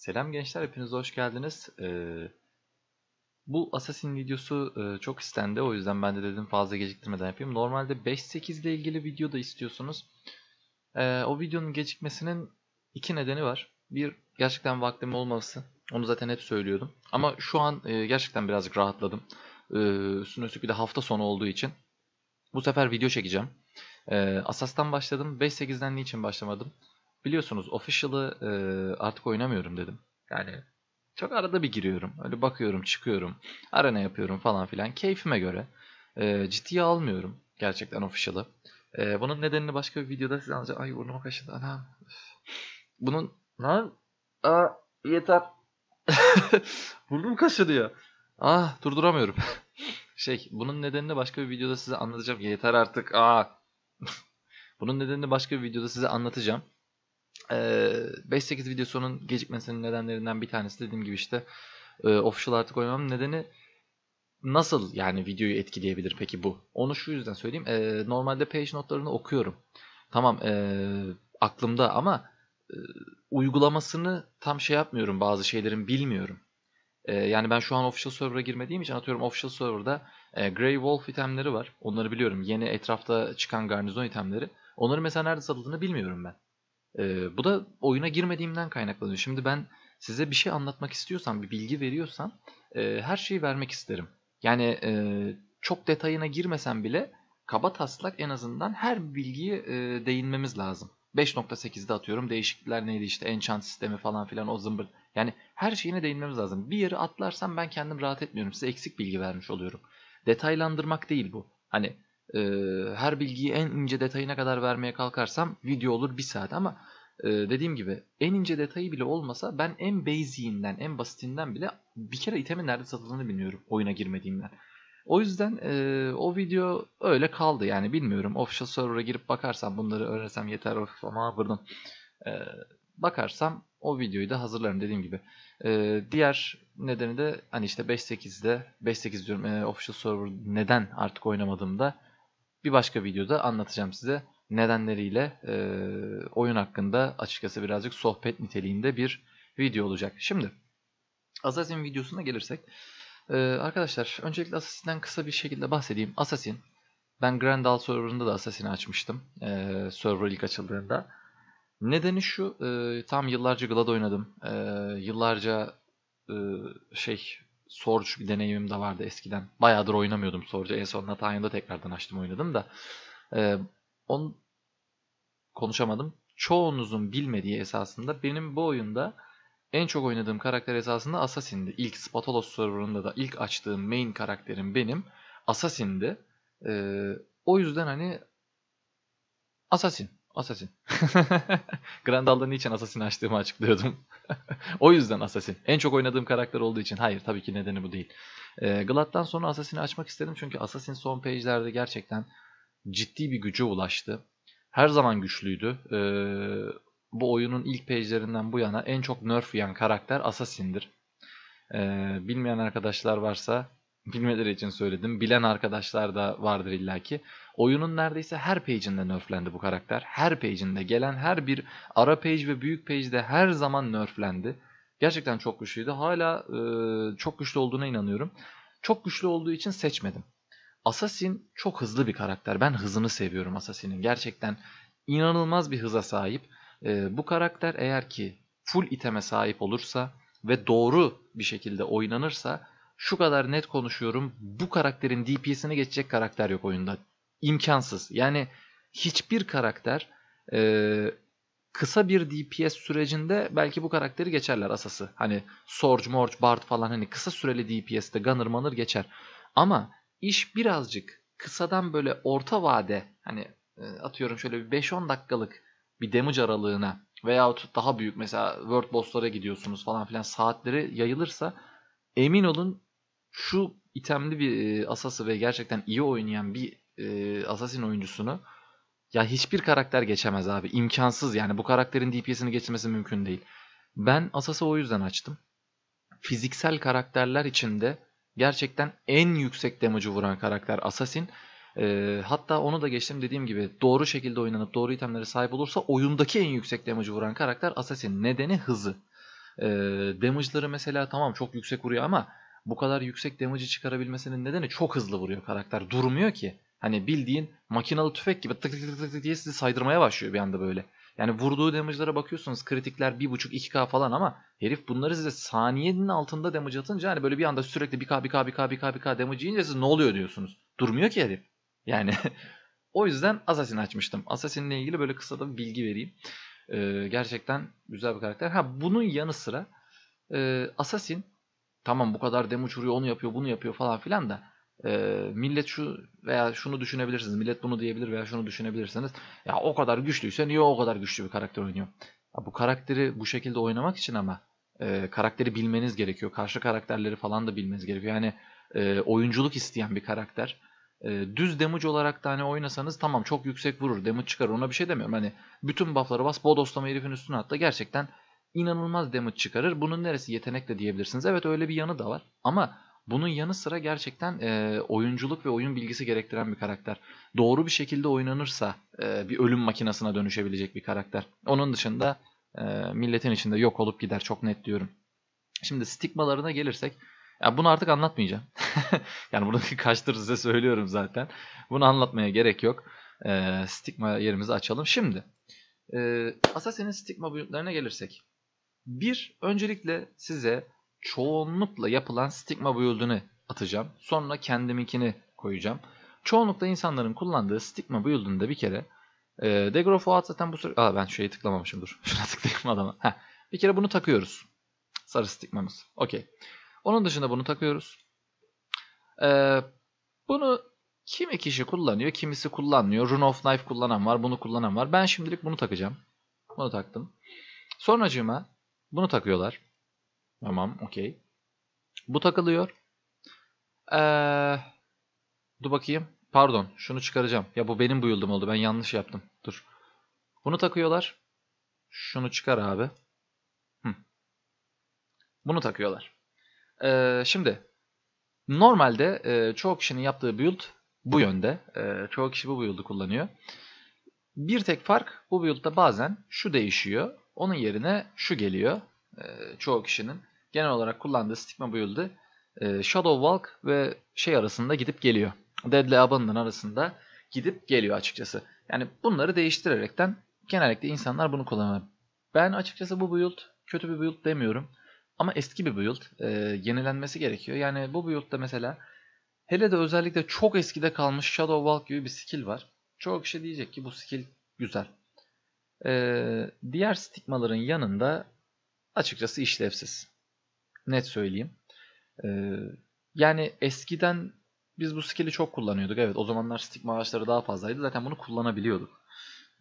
Selam gençler, hepiniz hoş geldiniz. Ee, bu Assassin videosu e, çok istendi. O yüzden ben de dedim fazla geciktirmeden yapayım. Normalde 5-8 ile ilgili video da istiyorsunuz. Ee, o videonun gecikmesinin iki nedeni var. Bir, gerçekten vaktim olmaması. Onu zaten hep söylüyordum. Ama şu an e, gerçekten birazcık rahatladım. Ee, üstüne üstlük bir de hafta sonu olduğu için. Bu sefer video çekeceğim. Ee, Asas'tan başladım. 5-8'den niçin başlamadım? biliyorsunuz official'ı e, artık oynamıyorum dedim. Yani çok arada bir giriyorum. Öyle bakıyorum, çıkıyorum. Arena yapıyorum falan filan. Keyfime göre. E, ciddiye almıyorum gerçekten official'ı. E, bunun nedenini başka bir videoda size anlatacağım. Ay burnuma kaşıdı Anam. Bunun ne? Aa, yeter. Burnum kaşıdı ya. Ah durduramıyorum. şey bunun nedenini başka bir videoda size anlatacağım. Yeter artık. Aa. bunun nedenini başka bir videoda size anlatacağım. E, 5-8 videosunun gecikmesinin nedenlerinden bir tanesi dediğim gibi işte e, official artık oynamamın nedeni nasıl yani videoyu etkileyebilir peki bu? Onu şu yüzden söyleyeyim. E, normalde page notlarını okuyorum. Tamam e, aklımda ama e, uygulamasını tam şey yapmıyorum bazı şeylerin bilmiyorum. E, yani ben şu an official server'a girmediğim için atıyorum official server'da e, Grey Wolf itemleri var. Onları biliyorum. Yeni etrafta çıkan garnizon itemleri. Onları mesela nerede satıldığını bilmiyorum ben. Ee, bu da oyuna girmediğimden kaynaklanıyor. Şimdi ben size bir şey anlatmak istiyorsam, bir bilgi veriyorsam e, her şeyi vermek isterim. Yani e, çok detayına girmesem bile kaba taslak en azından her bilgiyi e, değinmemiz lazım. 5.8'de atıyorum değişiklikler neydi işte enchant sistemi falan filan o zımbır. Yani her şeyine değinmemiz lazım. Bir yeri atlarsam ben kendim rahat etmiyorum. Size eksik bilgi vermiş oluyorum. Detaylandırmak değil bu. Hani e, her bilgiyi en ince detayına kadar vermeye kalkarsam video olur bir saat ama e, dediğim gibi en ince detayı bile olmasa ben en basic'inden en basitinden bile bir kere itemin nerede satıldığını bilmiyorum oyuna girmediğimden. O yüzden e, o video öyle kaldı yani bilmiyorum official server'a girip bakarsam bunları öğrensem yeter of ama pardon. E, bakarsam o videoyu da hazırlarım dediğim gibi. Ee, diğer nedeni de hani işte 5.8'de 5.8 diyorum e, official server neden artık oynamadığımda bir başka videoda anlatacağım size nedenleriyle e, oyun hakkında açıkçası birazcık sohbet niteliğinde bir video olacak. Şimdi Assassin videosuna gelirsek. E, arkadaşlar öncelikle Assassin'den kısa bir şekilde bahsedeyim. Assassin ben Grand Al serverında da Assassin'i açmıştım. E, server ilk açıldığında. Nedeni şu e, tam yıllarca GLAD oynadım. E, yıllarca e, şey Sorge bir deneyimim de vardı eskiden. Bayağıdır oynamıyordum Sorge'ı. En son Natanya'da tekrardan açtım oynadım da. Ee, onu konuşamadım. Çoğunuzun bilmediği esasında benim bu oyunda en çok oynadığım karakter esasında Assassin'di. İlk Spatolos serverında da ilk açtığım main karakterim benim Assassin'di. Ee, o yüzden hani Assassin. Assassin. Grandal'da niçin Assassin açtığımı açıklıyordum. o yüzden Assassin. En çok oynadığım karakter olduğu için. Hayır tabii ki nedeni bu değil. E, Glad'dan sonra Assassin'i açmak istedim. Çünkü Assassin son page'lerde gerçekten ciddi bir güce ulaştı. Her zaman güçlüydü. E, bu oyunun ilk page'lerinden bu yana en çok nerf yiyen karakter Assassin'dir. E, bilmeyen arkadaşlar varsa bilmeleri için söyledim. Bilen arkadaşlar da vardır illaki. Oyunun neredeyse her page'inde nerflendi bu karakter. Her page'inde gelen her bir ara page ve büyük page'de her zaman nerflendi. Gerçekten çok güçlüydü. Hala e, çok güçlü olduğuna inanıyorum. Çok güçlü olduğu için seçmedim. Assassin çok hızlı bir karakter. Ben hızını seviyorum Assassin'in. Gerçekten inanılmaz bir hıza sahip. E, bu karakter eğer ki full iteme sahip olursa ve doğru bir şekilde oynanırsa şu kadar net konuşuyorum. Bu karakterin DPS'ine geçecek karakter yok oyunda. İmkansız. Yani hiçbir karakter e, kısa bir DPS sürecinde belki bu karakteri geçerler asası. Hani Sorge, Morge, Bard falan hani kısa süreli DPS'te Gunner Manır geçer. Ama iş birazcık kısadan böyle orta vade hani e, atıyorum şöyle bir 5-10 dakikalık bir damage aralığına veyahut daha büyük mesela World Boss'lara gidiyorsunuz falan filan saatleri yayılırsa emin olun şu itemli bir e, asası ve gerçekten iyi oynayan bir e, assassin oyuncusunu ya hiçbir karakter geçemez abi. İmkansız yani bu karakterin DPS'ini geçmesi mümkün değil. Ben asası o yüzden açtım. Fiziksel karakterler içinde gerçekten en yüksek damage'ı vuran karakter assassin. E, hatta onu da geçtim dediğim gibi doğru şekilde oynanıp doğru itemlere sahip olursa oyundaki en yüksek damage'ı vuran karakter Assassin. Nedeni hızı. E, damage'ları mesela tamam çok yüksek vuruyor ama bu kadar yüksek damage'i çıkarabilmesinin nedeni çok hızlı vuruyor karakter. Durmuyor ki. Hani bildiğin makinalı tüfek gibi tık tık tık tık, diye sizi saydırmaya başlıyor bir anda böyle. Yani vurduğu damage'lara bakıyorsunuz kritikler 1.5-2k falan ama herif bunları size saniyenin altında damage atınca hani böyle bir anda sürekli 1k 1k 1k 1k 1k damage yiyince siz ne oluyor diyorsunuz. Durmuyor ki herif. Yani o yüzden Assassin açmıştım. Assassin'le ilgili böyle kısa da bir bilgi vereyim. Ee, gerçekten güzel bir karakter. Ha bunun yanı sıra e, Assassin Tamam bu kadar dem uçuruyor onu yapıyor bunu yapıyor falan filan da e, millet şu veya şunu düşünebilirsiniz. Millet bunu diyebilir veya şunu düşünebilirsiniz. Ya o kadar güçlüyse niye o kadar güçlü bir karakter oynuyor? Ya, bu karakteri bu şekilde oynamak için ama e, karakteri bilmeniz gerekiyor. Karşı karakterleri falan da bilmeniz gerekiyor. Yani e, oyunculuk isteyen bir karakter. E, düz damage olarak da hani oynasanız tamam çok yüksek vurur. Damage çıkar ona bir şey demiyorum. Hani bütün buffları bas bodoslama herifin üstüne at da gerçekten inanılmaz damage çıkarır. Bunun neresi yetenekle diyebilirsiniz. Evet öyle bir yanı da var ama bunun yanı sıra gerçekten e, oyunculuk ve oyun bilgisi gerektiren bir karakter. Doğru bir şekilde oynanırsa e, bir ölüm makinesine dönüşebilecek bir karakter. Onun dışında e, milletin içinde yok olup gider çok net diyorum. Şimdi stigmalarına gelirsek ya bunu artık anlatmayacağım. yani bunu kaçtır size söylüyorum zaten. Bunu anlatmaya gerek yok. E, stigma yerimizi açalım. Şimdi e, Assassin'in stigma boyutlarına gelirsek. Bir, öncelikle size çoğunlukla yapılan stigma build'ünü atacağım. Sonra kendiminkini koyacağım. Çoğunlukla insanların kullandığı stigma build'ünde bir kere e, De Gros zaten bu süre... Aa ben şeyi tıklamamışım dur. Şuna tıklayayım adama. Heh. Bir kere bunu takıyoruz. Sarı stigmamız. Okey. Onun dışında bunu takıyoruz. Ee, bunu kimi kişi kullanıyor, kimisi kullanmıyor. Rune of Knife kullanan var, bunu kullanan var. Ben şimdilik bunu takacağım. Bunu taktım. Sonracığıma bunu takıyorlar. Tamam, okey. Bu takılıyor. Ee, dur bakayım. Pardon, şunu çıkaracağım. Ya bu benim buyuldum oldu. Ben yanlış yaptım. Dur. Bunu takıyorlar. Şunu çıkar abi. Hı. Bunu takıyorlar. Ee, şimdi normalde e, çoğu kişinin yaptığı build bu yönde. E, çoğu kişi bu build'u kullanıyor. Bir tek fark bu build'da bazen şu değişiyor. Onun yerine şu geliyor. Ee, çoğu kişinin genel olarak kullandığı stigma build'ı e, ee, Shadow Walk ve şey arasında gidip geliyor. Deadly Abandon arasında gidip geliyor açıkçası. Yani bunları değiştirerekten genellikle insanlar bunu kullanıyor. Ben açıkçası bu build kötü bir build demiyorum. Ama eski bir build. E, yenilenmesi gerekiyor. Yani bu build'da mesela hele de özellikle çok eskide kalmış Shadow Walk gibi bir skill var. Çoğu kişi diyecek ki bu skill güzel. Ee, diğer stigmaların yanında açıkçası işlevsiz. Net söyleyeyim. Ee, yani eskiden biz bu skill'i çok kullanıyorduk. Evet o zamanlar stigma ağaçları daha fazlaydı. Zaten bunu kullanabiliyorduk.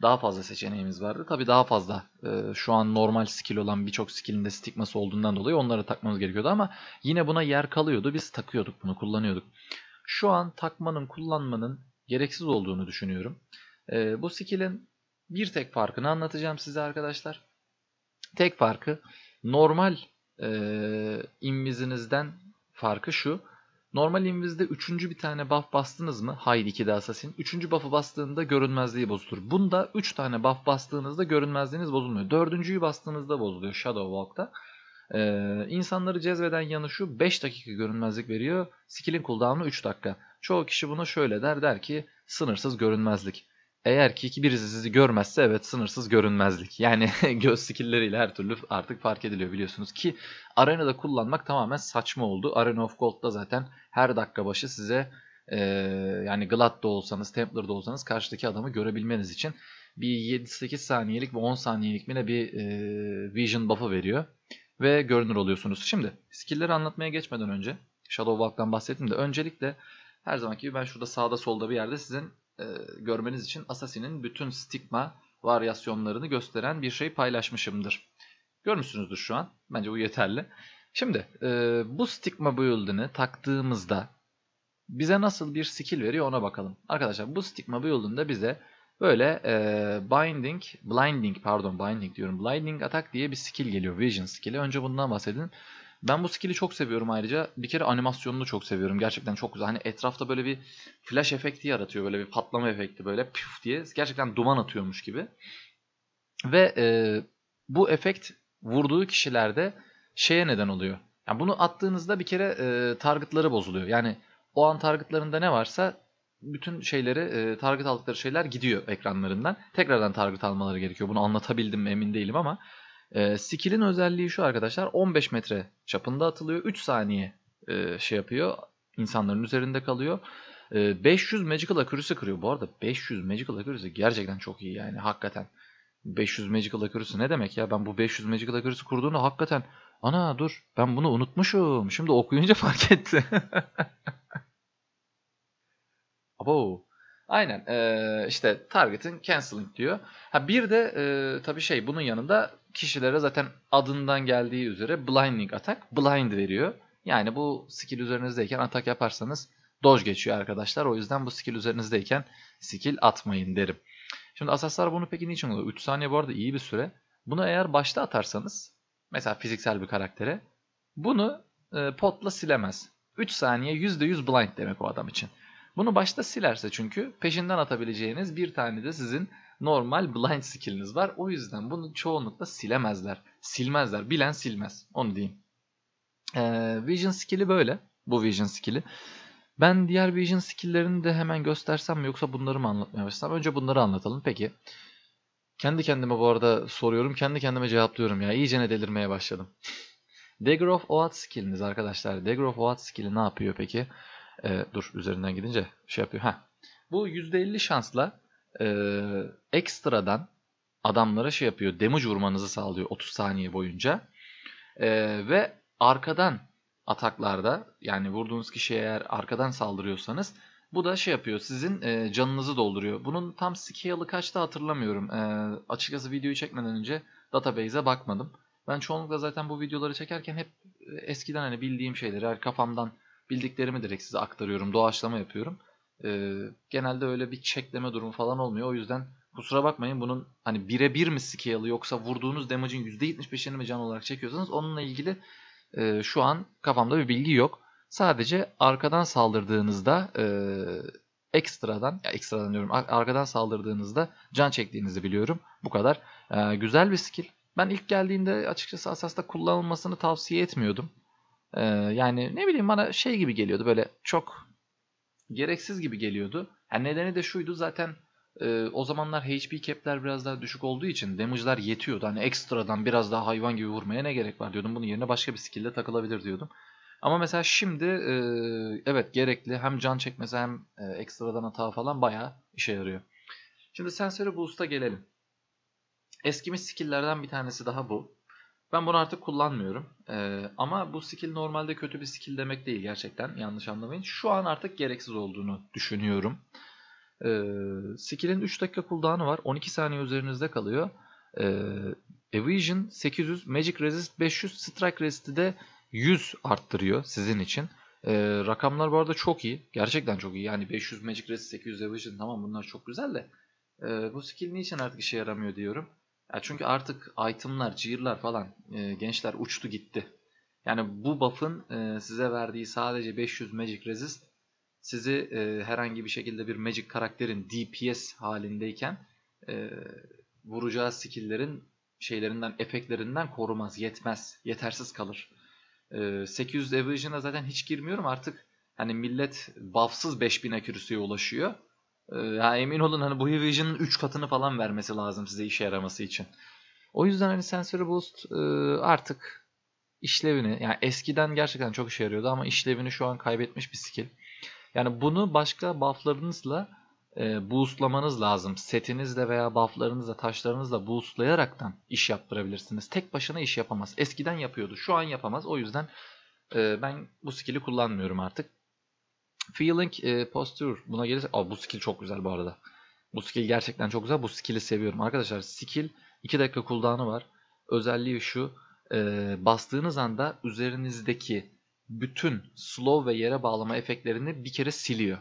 Daha fazla seçeneğimiz vardı. tabi daha fazla e, şu an normal skill olan birçok skill'in de stigması olduğundan dolayı onları takmamız gerekiyordu ama yine buna yer kalıyordu. Biz takıyorduk bunu kullanıyorduk. Şu an takmanın kullanmanın gereksiz olduğunu düşünüyorum. E, bu skill'in bir tek farkını anlatacağım size arkadaşlar. Tek farkı normal e, invizinizden farkı şu. Normal invizde üçüncü bir tane buff bastınız mı? Hayır iki de Üçüncü buff'ı bastığında görünmezliği bozulur. Bunda üç tane buff bastığınızda görünmezliğiniz bozulmuyor. Dördüncüyü bastığınızda bozuluyor Shadow Walk'ta. Ee, insanları cezbeden yanı şu 5 dakika görünmezlik veriyor. Skill'in cooldown'u üç dakika. Çoğu kişi buna şöyle der der ki sınırsız görünmezlik. Eğer ki iki birisi sizi görmezse evet sınırsız görünmezlik. Yani göz skilleriyle her türlü artık fark ediliyor biliyorsunuz ki arenada kullanmak tamamen saçma oldu. Arena of Gold'da zaten her dakika başı size e, yani Glad da olsanız Templar da olsanız karşıdaki adamı görebilmeniz için bir 7-8 saniyelik ve 10 saniyelik bile bir e, vision buff'ı veriyor. Ve görünür oluyorsunuz. Şimdi skill'leri anlatmaya geçmeden önce Shadow Walk'tan bahsettim de öncelikle her zamanki gibi ben şurada sağda solda bir yerde sizin e, görmeniz için Assassin'in bütün stigma varyasyonlarını gösteren bir şey paylaşmışımdır. Görmüşsünüzdür şu an. Bence bu yeterli. Şimdi e, bu stigma build'ini taktığımızda bize nasıl bir skill veriyor ona bakalım. Arkadaşlar bu stigma build'ında bize böyle e, binding, blinding pardon binding diyorum. Blinding atak diye bir skill geliyor. Vision skill'i. Önce bundan bahsedin. Ben bu skill'i çok seviyorum ayrıca. Bir kere animasyonunu çok seviyorum. Gerçekten çok güzel. Hani etrafta böyle bir flash efekti yaratıyor. Böyle bir patlama efekti böyle püf diye. Gerçekten duman atıyormuş gibi. Ve e, bu efekt vurduğu kişilerde şeye neden oluyor. Yani bunu attığınızda bir kere e, targetları bozuluyor. Yani o an targetlarında ne varsa bütün şeyleri e, target aldıkları şeyler gidiyor ekranlarından. Tekrardan target almaları gerekiyor. Bunu anlatabildim mi emin değilim ama e, skill'in özelliği şu arkadaşlar 15 metre çapında atılıyor. 3 saniye e, şey yapıyor. insanların üzerinde kalıyor. E, ee, 500 magical accuracy kırıyor. Bu arada 500 magical accuracy gerçekten çok iyi yani hakikaten. 500 magical accuracy ne demek ya? Ben bu 500 magical accuracy kurduğunu hakikaten ana dur ben bunu unutmuşum. Şimdi okuyunca fark etti. Abo. Aynen ee, işte targetin canceling diyor. Ha bir de e, tabii şey bunun yanında kişilere zaten adından geldiği üzere blinding atak blind veriyor. Yani bu skill üzerinizdeyken atak yaparsanız dodge geçiyor arkadaşlar. O yüzden bu skill üzerinizdeyken skill atmayın derim. Şimdi asaslar bunu peki niçin oluyor? 3 saniye bu arada iyi bir süre. Bunu eğer başta atarsanız mesela fiziksel bir karaktere bunu e, potla silemez. 3 saniye %100 blind demek o adam için. Bunu başta silerse çünkü peşinden atabileceğiniz bir tane de sizin normal blind skill'iniz var. O yüzden bunu çoğunlukla silemezler. Silmezler. Bilen silmez. Onu diyeyim. Ee, vision skill'i böyle. Bu vision skill'i. Ben diğer vision skill'lerini de hemen göstersem mi yoksa bunları mı anlatmaya başlasam? Önce bunları anlatalım. Peki. Kendi kendime bu arada soruyorum. Kendi kendime cevaplıyorum ya. İyice ne delirmeye başladım. Dagger of Oat skilliniz arkadaşlar. Dagger of Oat skilli ne yapıyor peki? Ee, dur üzerinden gidince şey yapıyor. Heh. Bu %50 şansla e, ekstradan adamlara şey yapıyor. Damage vurmanızı sağlıyor 30 saniye boyunca. E, ve arkadan ataklarda yani vurduğunuz kişi eğer arkadan saldırıyorsanız bu da şey yapıyor sizin e, canınızı dolduruyor. Bunun tam scale'ı kaçta hatırlamıyorum. E, açıkçası videoyu çekmeden önce database'e bakmadım. Ben çoğunlukla zaten bu videoları çekerken hep e, eskiden hani bildiğim şeyleri her kafamdan bildiklerimi direkt size aktarıyorum. Doğaçlama yapıyorum e, genelde öyle bir çekleme durumu falan olmuyor. O yüzden kusura bakmayın bunun hani birebir mi scale'ı yoksa vurduğunuz damage'in %75'ini mi can olarak çekiyorsanız onunla ilgili e, şu an kafamda bir bilgi yok. Sadece arkadan saldırdığınızda e, ekstradan, ya ekstradan diyorum arkadan saldırdığınızda can çektiğinizi biliyorum. Bu kadar. E, güzel bir skill. Ben ilk geldiğinde açıkçası Asas'ta kullanılmasını tavsiye etmiyordum. E, yani ne bileyim bana şey gibi geliyordu böyle çok gereksiz gibi geliyordu. Yani nedeni de şuydu zaten e, o zamanlar HP cap'ler biraz daha düşük olduğu için damage'lar yetiyordu. Hani ekstradan biraz daha hayvan gibi vurmaya ne gerek var diyordum. Bunun yerine başka bir skill'le takılabilir diyordum. Ama mesela şimdi e, evet gerekli hem can çekmesi hem e, ekstradan hata falan bayağı işe yarıyor. Şimdi sensörü boost'a gelelim. Eskimiş skill'lerden bir tanesi daha bu. Ben bunu artık kullanmıyorum. Ee, ama bu skill normalde kötü bir skill demek değil gerçekten. Yanlış anlamayın. Şu an artık gereksiz olduğunu düşünüyorum. Ee, skill'in 3 dakika cooldown'ı var. 12 saniye üzerinizde kalıyor. Ee, Evasion 800, Magic Resist 500, Strike Resist'i de 100 arttırıyor sizin için. Ee, rakamlar bu arada çok iyi. Gerçekten çok iyi. Yani 500 Magic Resist, 800 Evasion tamam bunlar çok güzel de. Ee, bu skill niçin artık işe yaramıyor diyorum. Ya çünkü artık itemlar, cheer'lar falan e, gençler uçtu gitti. Yani bu buff'ın e, size verdiği sadece 500 magic resist sizi e, herhangi bir şekilde bir magic karakterin DPS halindeyken e, vuracağı skill'lerin şeylerinden, efektlerinden korumaz, yetmez, yetersiz kalır. E, 800 average'ına zaten hiç girmiyorum artık. Hani millet buffsız 5000 accuracy'ye ulaşıyor. Ee, ya emin olun hani bu Vision'ın 3 katını falan vermesi lazım size işe yaraması için. O yüzden hani Sensory Boost e, artık işlevini yani eskiden gerçekten çok işe yarıyordu ama işlevini şu an kaybetmiş bir skill. Yani bunu başka bufflarınızla e, boostlamanız lazım. Setinizle veya bufflarınızla, taşlarınızla boostlayaraktan iş yaptırabilirsiniz. Tek başına iş yapamaz. Eskiden yapıyordu. Şu an yapamaz. O yüzden e, ben bu skill'i kullanmıyorum artık. Feeling e, Posture buna gelirse... Aa, bu skill çok güzel bu arada. Bu skill gerçekten çok güzel. Bu skill'i seviyorum. Arkadaşlar skill 2 dakika cooldown'ı var. Özelliği şu. E, bastığınız anda üzerinizdeki bütün slow ve yere bağlama efektlerini bir kere siliyor.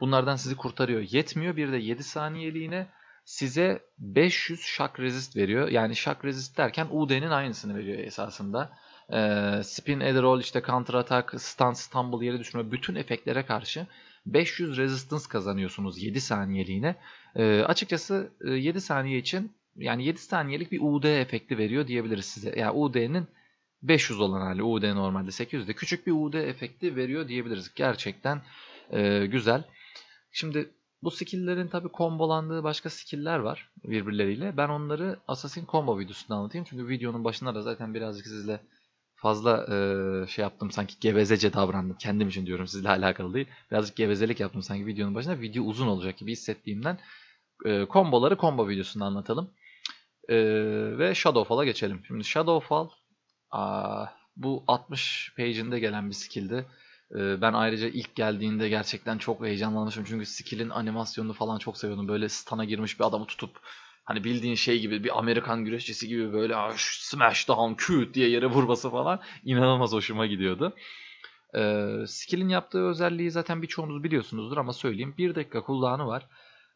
Bunlardan sizi kurtarıyor. Yetmiyor bir de 7 saniyeliğine size 500 shock resist veriyor. Yani shock resist derken UD'nin aynısını veriyor esasında e, spin and roll, işte counter attack, stun, stumble, yere düşme bütün efektlere karşı 500 resistance kazanıyorsunuz 7 saniyeliğine. E, açıkçası e, 7 saniye için yani 7 saniyelik bir UD efekti veriyor diyebiliriz size. Yani UD'nin 500 olan hali UD normalde 800 de, küçük bir UD efekti veriyor diyebiliriz. Gerçekten e, güzel. Şimdi bu skill'lerin tabi kombolandığı başka skill'ler var birbirleriyle. Ben onları Assassin Combo videosunda anlatayım. Çünkü videonun başında da zaten birazcık sizle fazla e, şey yaptım sanki gevezece davrandım. Kendim için diyorum sizle alakalı değil. Birazcık gevezelik yaptım sanki videonun başında. Video uzun olacak gibi hissettiğimden e, komboları combo videosunda anlatalım. E, ve Shadowfall'a geçelim. Şimdi Shadowfall a, bu 60 page'inde gelen bir skill'di. E, ben ayrıca ilk geldiğinde gerçekten çok heyecanlanmışım. Çünkü skill'in animasyonunu falan çok seviyordum. Böyle stana girmiş bir adamı tutup hani bildiğin şey gibi bir Amerikan güreşçisi gibi böyle smash down küt diye yere vurması falan inanılmaz hoşuma gidiyordu. Ee, skill'in yaptığı özelliği zaten birçoğunuz biliyorsunuzdur ama söyleyeyim. bir dakika kullanı var.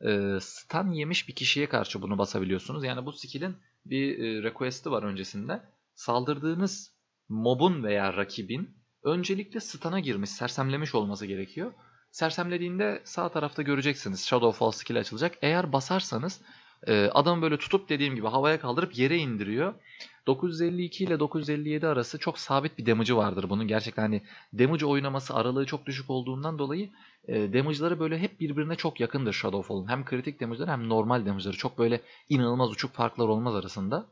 Ee, stun yemiş bir kişiye karşı bunu basabiliyorsunuz. Yani bu skill'in bir e, request'i var öncesinde. Saldırdığınız mobun veya rakibin öncelikle stana girmiş, sersemlemiş olması gerekiyor. Sersemlediğinde sağ tarafta göreceksiniz Shadow Fall skill açılacak. Eğer basarsanız ee, adamı böyle tutup dediğim gibi havaya kaldırıp yere indiriyor. 952 ile 957 arası çok sabit bir damage'ı vardır bunun. Gerçekten hani damage oynaması aralığı çok düşük olduğundan dolayı e, damage'ları böyle hep birbirine çok yakındır Shadowfall'un. Hem kritik damage'ları hem normal damage'ları. Çok böyle inanılmaz uçuk farklar olmaz arasında.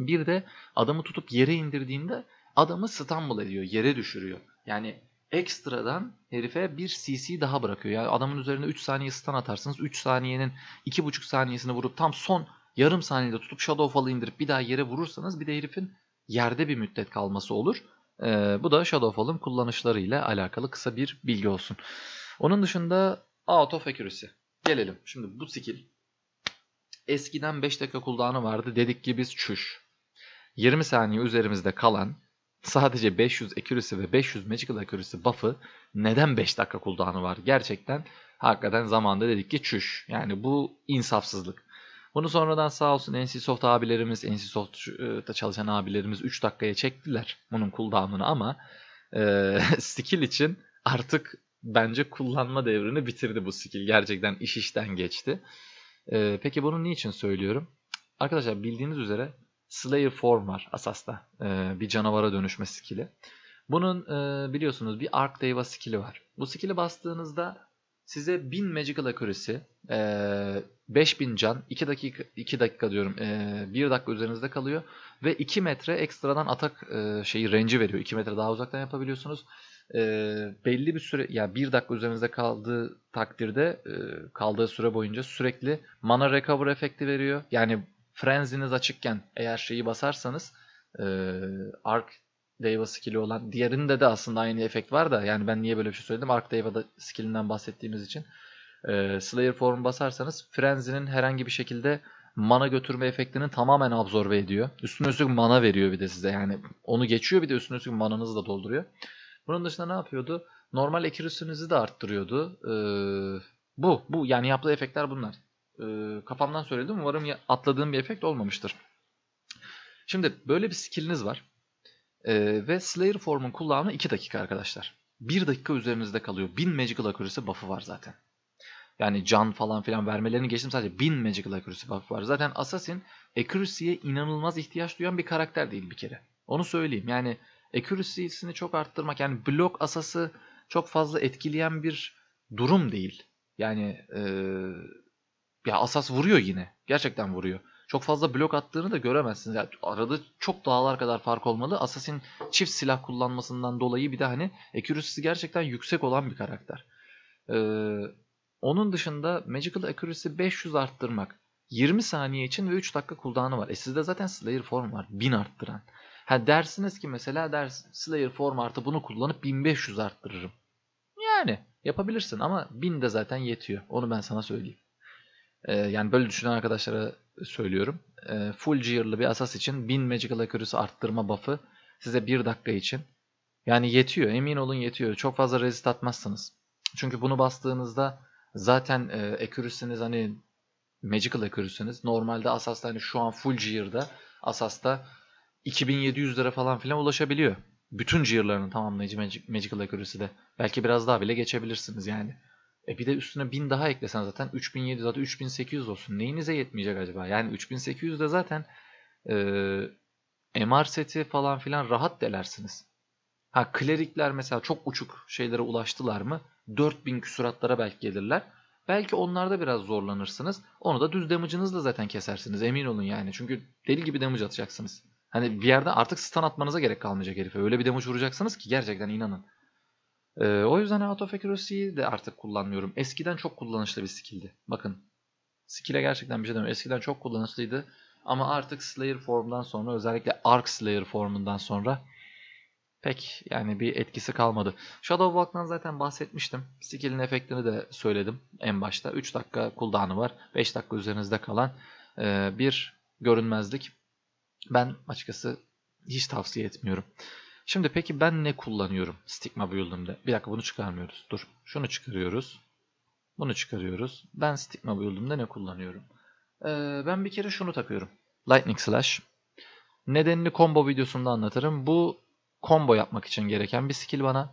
Bir de adamı tutup yere indirdiğinde adamı stumble ediyor, yere düşürüyor. Yani ekstradan herife bir CC daha bırakıyor. Yani adamın üzerine 3 saniye stun atarsınız. 3 saniyenin 2,5 saniyesini vurup tam son yarım saniyede tutup Shadow Fall'ı indirip bir daha yere vurursanız bir de herifin yerde bir müddet kalması olur. Ee, bu da Shadow Fall'ın kullanışlarıyla alakalı kısa bir bilgi olsun. Onun dışında Out of Accuracy. Gelelim. Şimdi bu skill eskiden 5 dakika cooldown'u vardı. Dedik ki biz çüş. 20 saniye üzerimizde kalan Sadece 500 accuracy ve 500 magical accuracy buff'ı neden 5 dakika cooldown'u var? Gerçekten hakikaten zamanda dedik ki çüş. Yani bu insafsızlık. Bunu sonradan sağ olsun NCSoft abilerimiz, NCSoft'ta çalışan abilerimiz 3 dakikaya çektiler bunun cooldown'unu ama e, skill için artık bence kullanma devrini bitirdi bu skill. Gerçekten iş işten geçti. E, peki bunu niçin söylüyorum? Arkadaşlar bildiğiniz üzere Slayer Form var Asas'ta. E, bir canavara dönüşme skill'i. Bunun e, biliyorsunuz bir Ark Deva skill'i var. Bu skill'i bastığınızda size 1000 Magical Accuracy, e, 5000 can, 2 dakika 2 dakika diyorum, e, 1 dakika üzerinizde kalıyor ve 2 metre ekstradan atak e, şeyi range'i veriyor. 2 metre daha uzaktan yapabiliyorsunuz. E, belli bir süre, yani 1 dakika üzerinizde kaldığı takdirde e, kaldığı süre boyunca sürekli mana recover efekti veriyor. Yani Frenzy'niz açıkken eğer şeyi basarsanız e, Arc Deva skill'i olan diğerinde de aslında aynı efekt var da yani ben niye böyle bir şey söyledim Ark Deva skill'inden bahsettiğimiz için e, Slayer form basarsanız Frenzy'nin herhangi bir şekilde mana götürme efektini tamamen absorbe ediyor. Üstüne üstlük mana veriyor bir de size yani onu geçiyor bir de üstüne üstlük mananızı da dolduruyor. Bunun dışında ne yapıyordu? Normal ekürüsünüzü de arttırıyordu. Ee, bu bu yani yaptığı efektler bunlar e, kafamdan söyledim. Umarım atladığım bir efekt olmamıştır. Şimdi böyle bir skilliniz var. E, ve Slayer Form'un kullanımı 2 dakika arkadaşlar. 1 dakika üzerinizde kalıyor. 1000 Magical Accuracy buff'ı var zaten. Yani can falan filan vermelerini geçtim sadece 1000 Magical Accuracy buff var. Zaten Assassin Accuracy'ye inanılmaz ihtiyaç duyan bir karakter değil bir kere. Onu söyleyeyim. Yani Accuracy'sini çok arttırmak yani block asası çok fazla etkileyen bir durum değil. Yani e, ya Asas vuruyor yine. Gerçekten vuruyor. Çok fazla blok attığını da göremezsiniz. Yani arada çok dağlar kadar fark olmalı. Assassin çift silah kullanmasından dolayı bir de hani accuracy'si gerçekten yüksek olan bir karakter. Ee, onun dışında Magical Accuracy 500 arttırmak. 20 saniye için ve 3 dakika cooldown'ı var. E sizde zaten Slayer form var. 1000 arttıran. Ha dersiniz ki mesela ders Slayer form artı bunu kullanıp 1500 arttırırım. Yani yapabilirsin ama 1000 de zaten yetiyor. Onu ben sana söyleyeyim. Ee, yani böyle düşünen arkadaşlara söylüyorum. Ee, full gear'lı bir asas için 1000 magical accuracy arttırma buff'ı size 1 dakika için. Yani yetiyor. Emin olun yetiyor. Çok fazla resist atmazsınız. Çünkü bunu bastığınızda zaten e, accuracy'niz hani magical accuracy'niz. Normalde asas hani şu an full gear'da asas'ta 2700 lira falan filan ulaşabiliyor. Bütün gear'larının tamamlayıcı Magical Accuracy'de. Belki biraz daha bile geçebilirsiniz yani. E bir de üstüne 1000 daha eklesen zaten 3700 zaten 3800 olsun. Neyinize yetmeyecek acaba? Yani 3800 de zaten e, MR seti falan filan rahat delersiniz. Ha klerikler mesela çok uçuk şeylere ulaştılar mı? 4000 küsuratlara belki gelirler. Belki onlarda biraz zorlanırsınız. Onu da düz damage'ınızla zaten kesersiniz. Emin olun yani. Çünkü deli gibi damage atacaksınız. Hani bir yerde artık stun atmanıza gerek kalmayacak herife. Öyle bir damage vuracaksınız ki gerçekten inanın. Ee, o yüzden Out of Accuracy'yi de artık kullanmıyorum. Eskiden çok kullanışlı bir skill'di. Bakın. Skill'e gerçekten bir şey demiyorum. Eskiden çok kullanışlıydı. Ama artık Slayer formundan sonra özellikle Arc Slayer formundan sonra pek yani bir etkisi kalmadı. Shadow Walk'tan zaten bahsetmiştim. Skill'in efektini de söyledim en başta. 3 dakika cooldown'ı var. 5 dakika üzerinizde kalan e, bir görünmezlik. Ben açıkçası hiç tavsiye etmiyorum. Şimdi peki ben ne kullanıyorum stigma build'ımda? Bir dakika bunu çıkarmıyoruz. Dur. Şunu çıkarıyoruz. Bunu çıkarıyoruz. Ben stigma build'ımda ne kullanıyorum? Ee, ben bir kere şunu takıyorum. Lightning Slash. Nedenini combo videosunda anlatırım. Bu combo yapmak için gereken bir skill bana.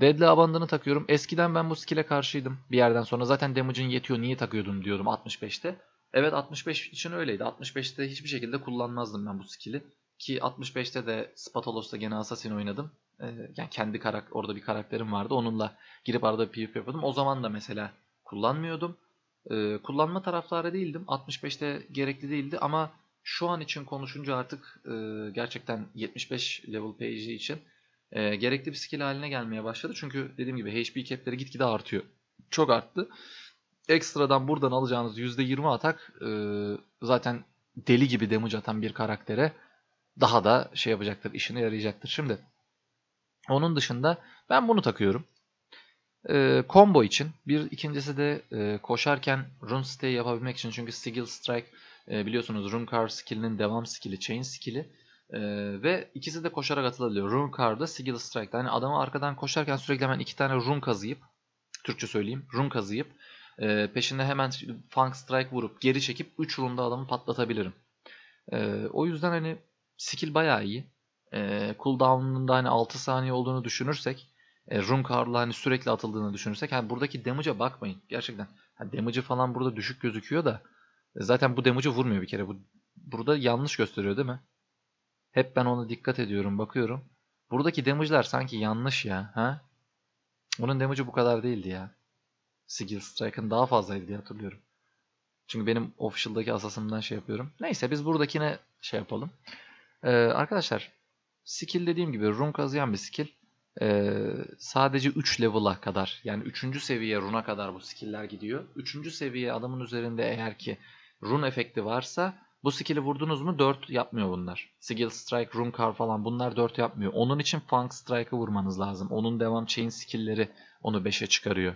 Deadly Abandon'ı takıyorum. Eskiden ben bu skill'e karşıydım. Bir yerden sonra zaten damage'in yetiyor. Niye takıyordum diyordum 65'te. Evet 65 için öyleydi. 65'te hiçbir şekilde kullanmazdım ben bu skill'i. Ki 65'te de Spatolos'ta gene Assassin oynadım. Ee, yani kendi karak orada bir karakterim vardı. Onunla girip arada PvP yapıyordum. O zaman da mesela kullanmıyordum. Ee, kullanma tarafları değildim. 65'te gerekli değildi ama şu an için konuşunca artık e, gerçekten 75 level page'i için e, gerekli bir skill haline gelmeye başladı. Çünkü dediğim gibi HP cap'leri gitgide artıyor. Çok arttı. Ekstradan buradan alacağınız %20 atak e, zaten deli gibi damage atan bir karaktere daha da şey yapacaktır, işine yarayacaktır. Şimdi onun dışında ben bunu takıyorum. E, combo için. Bir ikincisi de e, koşarken Run stay yapabilmek için. Çünkü skill strike e, biliyorsunuz Run car skillinin devam skilli, chain skilli. E, ve ikisi de koşarak atılabiliyor. Rune car'da skill strike'da. Hani adamı arkadan koşarken sürekli hemen iki tane Run kazıyıp Türkçe söyleyeyim. Run kazıyıp e, peşinde hemen funk strike vurup geri çekip 3 runda adamı patlatabilirim. E, o yüzden hani skill bayağı iyi. E, cooldown'un da hani 6 saniye olduğunu düşünürsek e, Runkar'la hani sürekli atıldığını düşünürsek hani buradaki damage'a bakmayın gerçekten. Hani damage'ı falan burada düşük gözüküyor da e, zaten bu damage'ı vurmuyor bir kere. Bu burada yanlış gösteriyor değil mi? Hep ben ona dikkat ediyorum, bakıyorum. Buradaki damage'ler sanki yanlış ya. Ha? Onun damage'ı bu kadar değildi ya. Sigil Strike'ın daha fazlaydı diye hatırlıyorum. Çünkü benim official'daki asasımdan şey yapıyorum. Neyse biz buradakine şey yapalım. Ee, arkadaşlar skill dediğim gibi run kazıyan bir skill. Ee, sadece 3 level'a kadar yani 3. seviye runa kadar bu skill'ler gidiyor. 3. seviye adamın üzerinde eğer ki run efekti varsa bu skill'i vurdunuz mu 4 yapmıyor bunlar. Skill Strike, run Car falan bunlar 4 yapmıyor. Onun için Funk Strike'ı vurmanız lazım. Onun devam chain skill'leri onu 5'e çıkarıyor.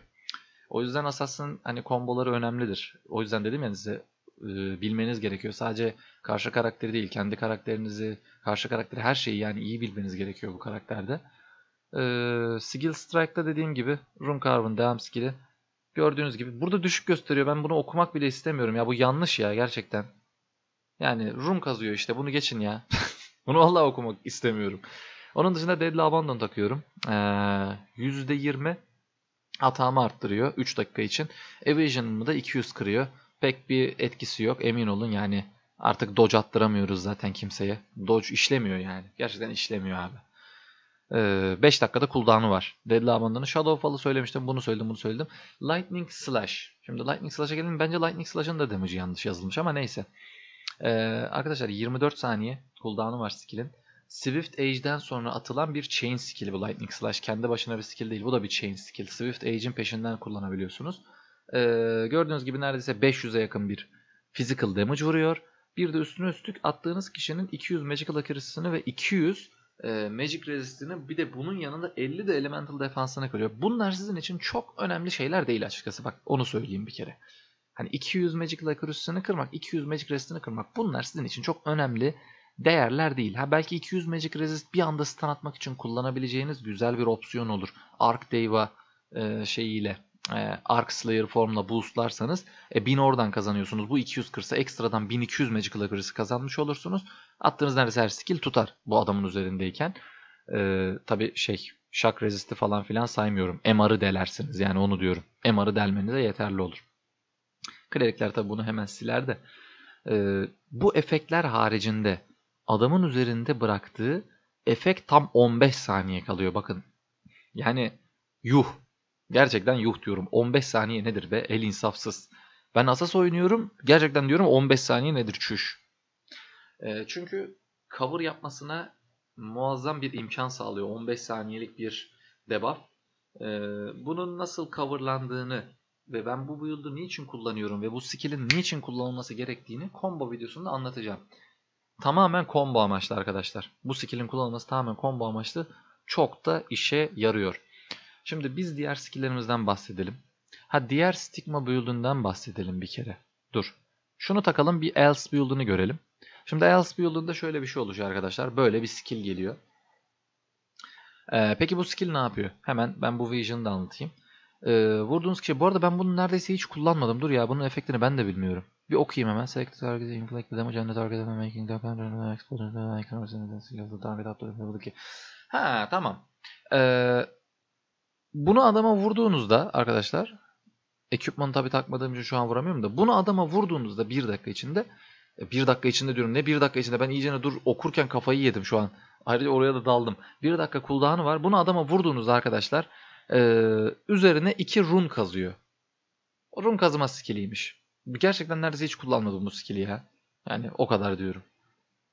O yüzden Assassin hani komboları önemlidir. O yüzden dedim ya size e, bilmeniz gerekiyor. Sadece karşı karakteri değil, kendi karakterinizi, karşı karakteri her şeyi yani iyi bilmeniz gerekiyor bu karakterde. E, skill Strike'da dediğim gibi Rune Carving devam skill'i gördüğünüz gibi burada düşük gösteriyor. Ben bunu okumak bile istemiyorum ya bu yanlış ya gerçekten. Yani Rune kazıyor işte bunu geçin ya. bunu vallahi okumak istemiyorum. Onun dışında Deadly Abandon takıyorum. Ee, %20 hatamı arttırıyor 3 dakika için. Evasion'ımı da 200 kırıyor pek bir etkisi yok emin olun yani artık Doge attıramıyoruz zaten kimseye. Doge işlemiyor yani. Gerçekten işlemiyor abi. 5 ee, dakikada cooldown'u var. Deadly shadow Shadowfall'ı söylemiştim. Bunu söyledim bunu söyledim. Lightning Slash. Şimdi Lightning Slash'a gelin Bence Lightning Slash'ın da damage'ı yanlış yazılmış ama neyse. Ee, arkadaşlar 24 saniye cooldown'u var skill'in. Swift Age'den sonra atılan bir chain skill bu Lightning Slash. Kendi başına bir skill değil. Bu da bir chain skill. Swift Age'in peşinden kullanabiliyorsunuz. Ee, gördüğünüz gibi neredeyse 500'e yakın bir physical damage vuruyor. Bir de üstüne üstlük attığınız kişinin 200 magical accuracy'sini ve 200 e, magic resist'ini bir de bunun yanında 50 de elemental defansını kırıyor. Bunlar sizin için çok önemli şeyler değil açıkçası. Bak onu söyleyeyim bir kere. Hani 200 magic accuracy'sini kırmak, 200 magic resist'ini kırmak bunlar sizin için çok önemli değerler değil. Ha belki 200 magic resist bir anda stun atmak için kullanabileceğiniz güzel bir opsiyon olur. Arc Deva e, şeyiyle e, Arc Slayer formla boostlarsanız e, 1000 oradan kazanıyorsunuz. Bu 200 kırsa ekstradan 1200 Magical Accuracy kazanmış olursunuz. Attığınız neredeyse her skill tutar bu adamın üzerindeyken. E, ee, Tabi şey şak resisti falan filan saymıyorum. MR'ı delersiniz yani onu diyorum. MR'ı delmenize yeterli olur. Klerikler tabi bunu hemen siler de. E, bu efektler haricinde adamın üzerinde bıraktığı efekt tam 15 saniye kalıyor bakın. Yani yuh Gerçekten yuh diyorum. 15 saniye nedir be? El insafsız. Ben asas oynuyorum. Gerçekten diyorum 15 saniye nedir çüş. E, çünkü cover yapmasına muazzam bir imkan sağlıyor. 15 saniyelik bir debuff. E, bunun nasıl coverlandığını ve ben bu build'u niçin kullanıyorum ve bu skill'in niçin kullanılması gerektiğini combo videosunda anlatacağım. Tamamen combo amaçlı arkadaşlar. Bu skill'in kullanılması tamamen combo amaçlı. Çok da işe yarıyor. Şimdi biz diğer skill'lerimizden bahsedelim. Ha diğer stigma build'ünden bahsedelim bir kere. Dur. Şunu takalım bir else build'unu görelim. Şimdi else build'unda şöyle bir şey olacak arkadaşlar. Böyle bir skill geliyor. Ee, peki bu skill ne yapıyor? Hemen ben bu vision'ı da anlatayım. Ee, vurduğunuz kişi. Bu arada ben bunu neredeyse hiç kullanmadım. Dur ya bunun efektini ben de bilmiyorum. Bir okuyayım hemen. Select target, inflict the damage, and target of making damage, exposure, and economic damage, target up to Ha tamam. Ee, bunu adama vurduğunuzda arkadaşlar ekipmanı tabi takmadığım için şu an vuramıyorum da bunu adama vurduğunuzda bir dakika içinde e, bir dakika içinde diyorum ne bir dakika içinde ben iyicene dur okurken kafayı yedim şu an. Ayrıca oraya da daldım. Bir dakika cooldown'ı var. Bunu adama vurduğunuzda arkadaşlar e, üzerine iki run kazıyor. O run kazıma skilliymiş. Gerçekten neredeyse hiç kullanmadım bu skilli ya. Yani o kadar diyorum.